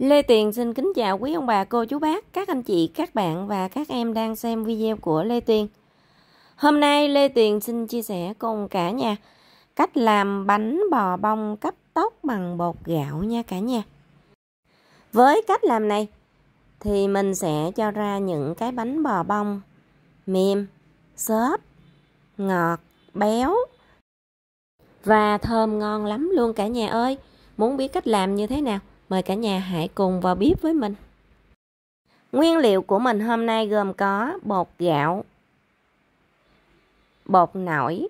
Lê Tuyền xin kính chào quý ông bà, cô chú bác, các anh chị, các bạn và các em đang xem video của Lê Tuyền. Hôm nay Lê Tuyền xin chia sẻ cùng cả nhà cách làm bánh bò bông cấp tóc bằng bột gạo nha cả nhà. Với cách làm này thì mình sẽ cho ra những cái bánh bò bông mềm, xốp, ngọt, béo và thơm ngon lắm luôn cả nhà ơi. Muốn biết cách làm như thế nào? Mời cả nhà hãy cùng vào bếp với mình. Nguyên liệu của mình hôm nay gồm có bột gạo, bột nổi,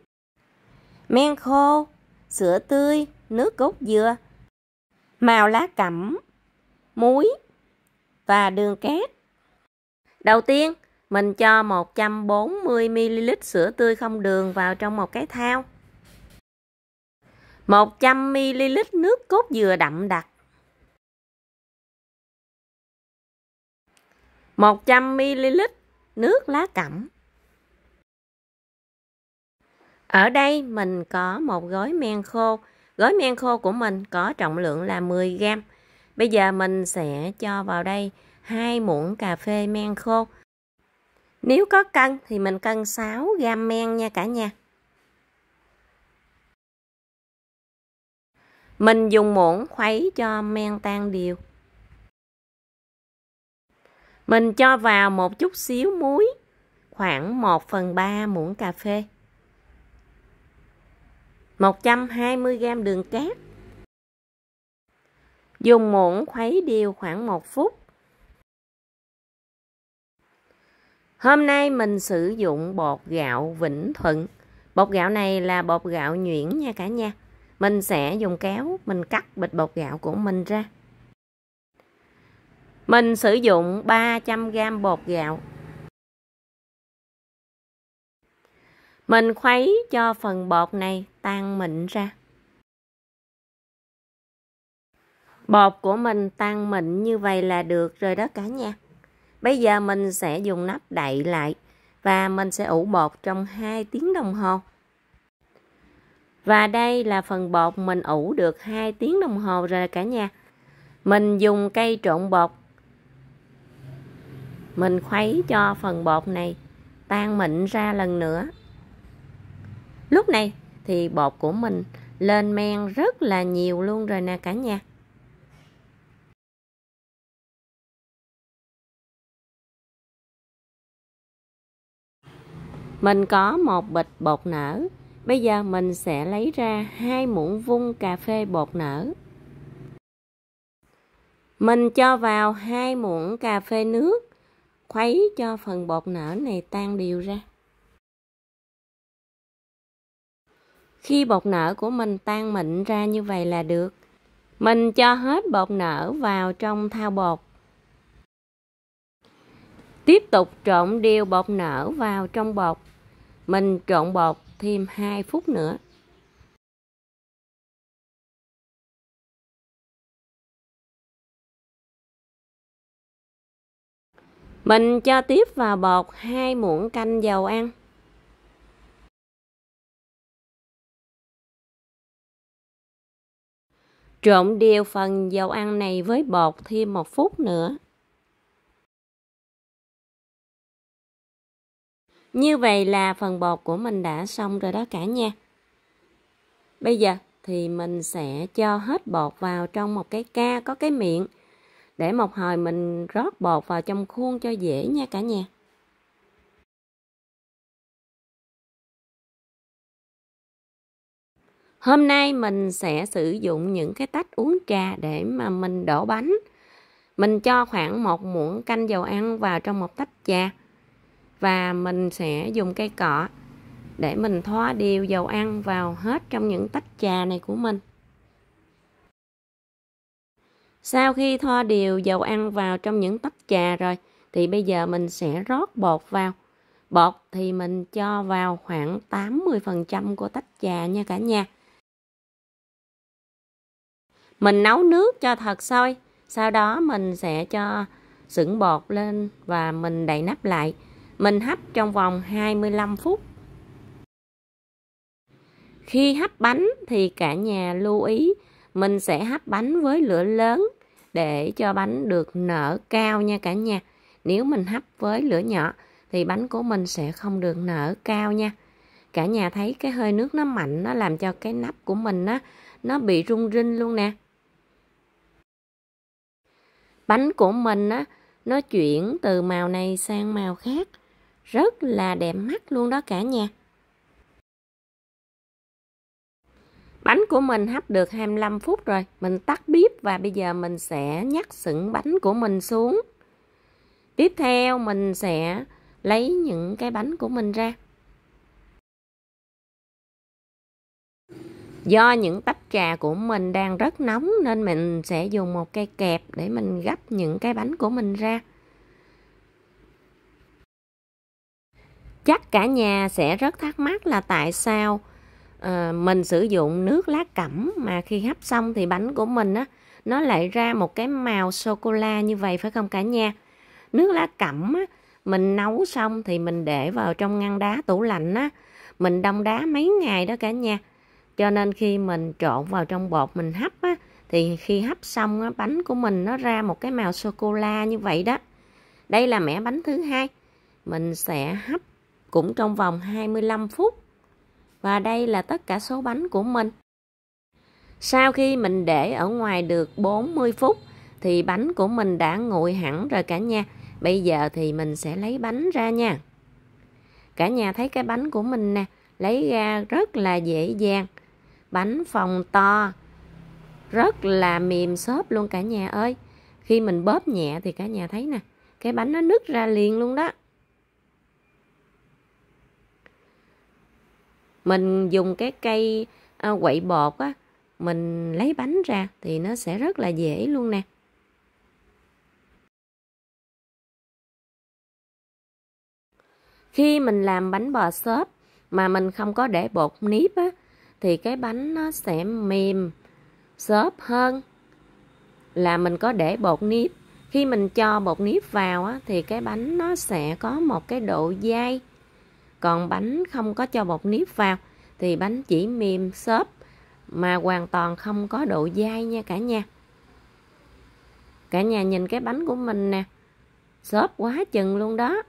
men khô, sữa tươi, nước cốt dừa, màu lá cẩm, muối và đường cát. Đầu tiên, mình cho 140ml sữa tươi không đường vào trong một cái thao. 100ml nước cốt dừa đậm đặc. 100ml nước lá cẩm. Ở đây mình có một gói men khô. Gói men khô của mình có trọng lượng là 10g. Bây giờ mình sẽ cho vào đây 2 muỗng cà phê men khô. Nếu có cân thì mình cân 6g men nha cả nhà. Mình dùng muỗng khuấy cho men tan đều. Mình cho vào một chút xíu muối, khoảng 1 phần 3 muỗng cà phê. 120 gram đường cát. Dùng muỗng khuấy đều khoảng 1 phút. Hôm nay mình sử dụng bột gạo Vĩnh Thuận. Bột gạo này là bột gạo nhuyễn nha cả nhà. Mình sẽ dùng kéo mình cắt bịch bột gạo của mình ra. Mình sử dụng 300g bột gạo. Mình khuấy cho phần bột này tan mịn ra. Bột của mình tan mịn như vậy là được rồi đó cả nha. Bây giờ mình sẽ dùng nắp đậy lại và mình sẽ ủ bột trong 2 tiếng đồng hồ. Và đây là phần bột mình ủ được 2 tiếng đồng hồ rồi cả nhà. Mình dùng cây trộn bột mình khuấy cho phần bột này tan mịn ra lần nữa lúc này thì bột của mình lên men rất là nhiều luôn rồi nè cả nhà mình có một bịch bột nở bây giờ mình sẽ lấy ra hai muỗng vung cà phê bột nở mình cho vào hai muỗng cà phê nước khuấy cho phần bột nở này tan đều ra khi bột nở của mình tan mịn ra như vậy là được mình cho hết bột nở vào trong thao bột tiếp tục trộn đều bột nở vào trong bột mình trộn bột thêm 2 phút nữa Mình cho tiếp vào bột 2 muỗng canh dầu ăn. Trộn đều phần dầu ăn này với bột thêm một phút nữa. Như vậy là phần bột của mình đã xong rồi đó cả nha. Bây giờ thì mình sẽ cho hết bột vào trong một cái ca có cái miệng để một hồi mình rót bột vào trong khuôn cho dễ nha cả nhà Hôm nay mình sẽ sử dụng những cái tách uống trà để mà mình đổ bánh. Mình cho khoảng một muỗng canh dầu ăn vào trong một tách trà. Và mình sẽ dùng cây cọ để mình thoa đều dầu ăn vào hết trong những tách trà này của mình. Sau khi thoa đều dầu ăn vào trong những tách trà rồi thì bây giờ mình sẽ rót bột vào. Bột thì mình cho vào khoảng 80% của tách trà nha cả nhà. Mình nấu nước cho thật sôi, sau đó mình sẽ cho sửng bột lên và mình đậy nắp lại. Mình hấp trong vòng 25 phút. Khi hấp bánh thì cả nhà lưu ý mình sẽ hấp bánh với lửa lớn để cho bánh được nở cao nha cả nhà nếu mình hấp với lửa nhỏ thì bánh của mình sẽ không được nở cao nha cả nhà thấy cái hơi nước nó mạnh nó làm cho cái nắp của mình á nó bị rung rinh luôn nè bánh của mình á nó chuyển từ màu này sang màu khác rất là đẹp mắt luôn đó cả nhà Bánh của mình hấp được 25 phút rồi, mình tắt bếp và bây giờ mình sẽ nhắc sững bánh của mình xuống. Tiếp theo mình sẽ lấy những cái bánh của mình ra. Do những tách trà của mình đang rất nóng nên mình sẽ dùng một cây kẹp để mình gấp những cái bánh của mình ra. Chắc cả nhà sẽ rất thắc mắc là tại sao Ờ, mình sử dụng nước lá cẩm mà khi hấp xong thì bánh của mình á nó lại ra một cái màu sô cô la như vậy phải không cả nhà nước lá cẩm á, mình nấu xong thì mình để vào trong ngăn đá tủ lạnh á mình đông đá mấy ngày đó cả nhà cho nên khi mình trộn vào trong bột mình hấp á thì khi hấp xong á, bánh của mình nó ra một cái màu sô cô la như vậy đó đây là mẻ bánh thứ hai mình sẽ hấp cũng trong vòng 25 phút và đây là tất cả số bánh của mình. Sau khi mình để ở ngoài được 40 phút thì bánh của mình đã nguội hẳn rồi cả nhà. Bây giờ thì mình sẽ lấy bánh ra nha. Cả nhà thấy cái bánh của mình nè, lấy ra rất là dễ dàng. Bánh phòng to, rất là mềm xốp luôn cả nhà ơi. Khi mình bóp nhẹ thì cả nhà thấy nè, cái bánh nó nứt ra liền luôn đó. mình dùng cái cây à, quậy bột á mình lấy bánh ra thì nó sẽ rất là dễ luôn nè khi mình làm bánh bò xốp mà mình không có để bột nếp á thì cái bánh nó sẽ mềm xốp hơn là mình có để bột nếp khi mình cho bột nếp vào á, thì cái bánh nó sẽ có một cái độ dai còn bánh không có cho bột nếp vào thì bánh chỉ mềm xốp mà hoàn toàn không có độ dai nha cả nhà cả nhà nhìn cái bánh của mình nè xốp quá chừng luôn đó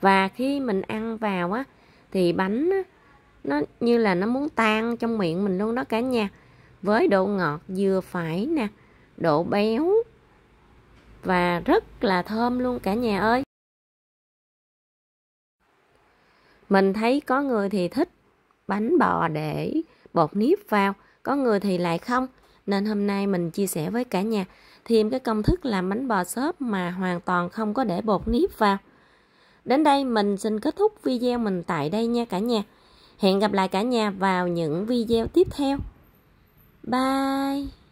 và khi mình ăn vào á thì bánh á, nó như là nó muốn tan trong miệng mình luôn đó cả nhà với độ ngọt vừa phải nè độ béo và rất là thơm luôn cả nhà ơi mình thấy có người thì thích bánh bò để bột nếp vào có người thì lại không nên hôm nay mình chia sẻ với cả nhà thêm cái công thức làm bánh bò xốp mà hoàn toàn không có để bột nếp vào đến đây mình xin kết thúc video mình tại đây nha cả nhà hẹn gặp lại cả nhà vào những video tiếp theo bye